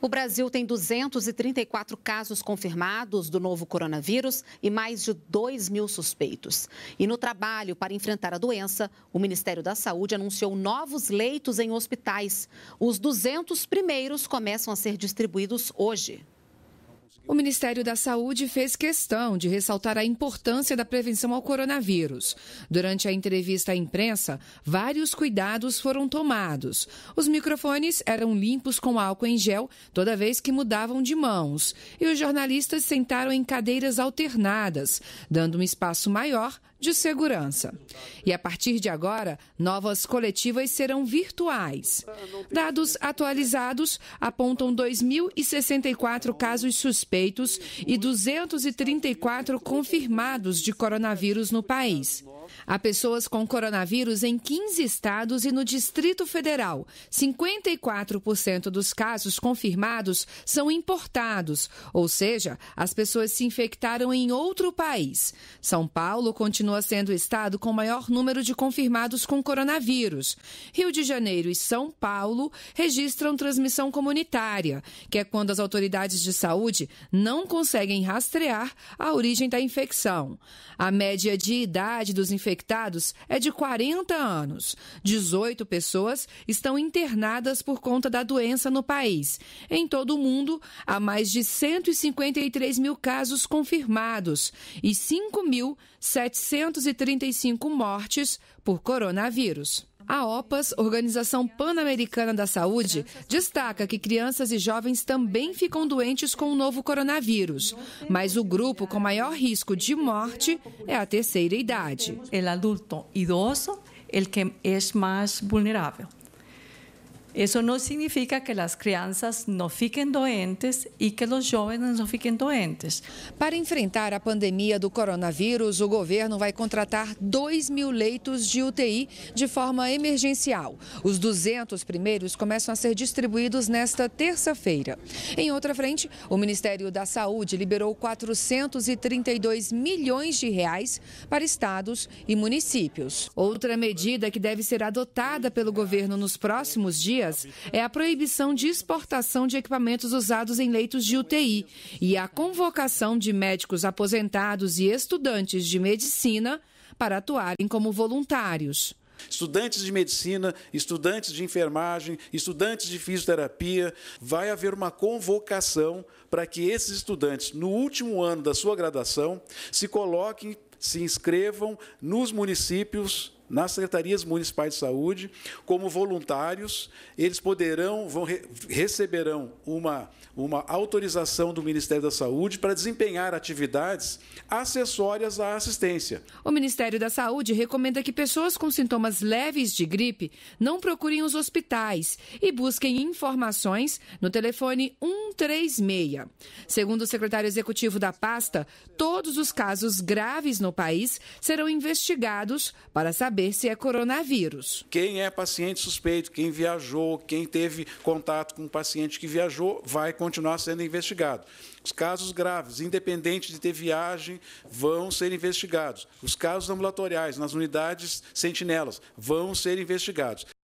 O Brasil tem 234 casos confirmados do novo coronavírus e mais de 2 mil suspeitos. E no trabalho para enfrentar a doença, o Ministério da Saúde anunciou novos leitos em hospitais. Os 200 primeiros começam a ser distribuídos hoje. O Ministério da Saúde fez questão de ressaltar a importância da prevenção ao coronavírus. Durante a entrevista à imprensa, vários cuidados foram tomados. Os microfones eram limpos com álcool em gel toda vez que mudavam de mãos. E os jornalistas sentaram em cadeiras alternadas, dando um espaço maior de segurança. E a partir de agora, novas coletivas serão virtuais. Dados atualizados apontam 2.064 casos suspeitos e 234 confirmados de coronavírus no país. Há pessoas com coronavírus em 15 estados e no Distrito Federal. 54% dos casos confirmados são importados, ou seja, as pessoas se infectaram em outro país. São Paulo continua continua sendo o estado com maior número de confirmados com coronavírus. Rio de Janeiro e São Paulo registram transmissão comunitária, que é quando as autoridades de saúde não conseguem rastrear a origem da infecção. A média de idade dos infectados é de 40 anos. 18 pessoas estão internadas por conta da doença no país. Em todo o mundo, há mais de 153 mil casos confirmados e 5.700 435 mortes por coronavírus. A OPAS, Organização Pan-Americana da Saúde, destaca que crianças e jovens também ficam doentes com o novo coronavírus, mas o grupo com maior risco de morte é a terceira idade. O adulto idoso é o que é mais vulnerável. Eso no significa que las crianças não fiquem doentes e que os jovens não fiquem doentes. Para enfrentar a pandemia do coronavírus, o governo vai contratar 2 mil leitos de UTI de forma emergencial. Os 200 primeiros começam a ser distribuídos nesta terça-feira. Em outra frente, o Ministério da Saúde liberou 432 milhões de reais para estados e municípios. Outra medida que deve ser adotada pelo governo nos próximos dias dias é a proibição de exportação de equipamentos usados em leitos de UTI e a convocação de médicos aposentados e estudantes de medicina para atuarem como voluntários. Estudantes de medicina, estudantes de enfermagem, estudantes de fisioterapia, vai haver uma convocação para que esses estudantes, no último ano da sua graduação, se coloquem, se inscrevam nos municípios nas secretarias municipais de saúde, como voluntários, eles poderão, vão, receberão uma, uma autorização do Ministério da Saúde para desempenhar atividades acessórias à assistência. O Ministério da Saúde recomenda que pessoas com sintomas leves de gripe não procurem os hospitais e busquem informações no telefone 136. Segundo o secretário executivo da pasta, todos os casos graves no país serão investigados para saber saber se é coronavírus. Quem é paciente suspeito, quem viajou, quem teve contato com um paciente que viajou, vai continuar sendo investigado. Os casos graves, independente de ter viagem, vão ser investigados. Os casos ambulatoriais nas unidades sentinelas vão ser investigados.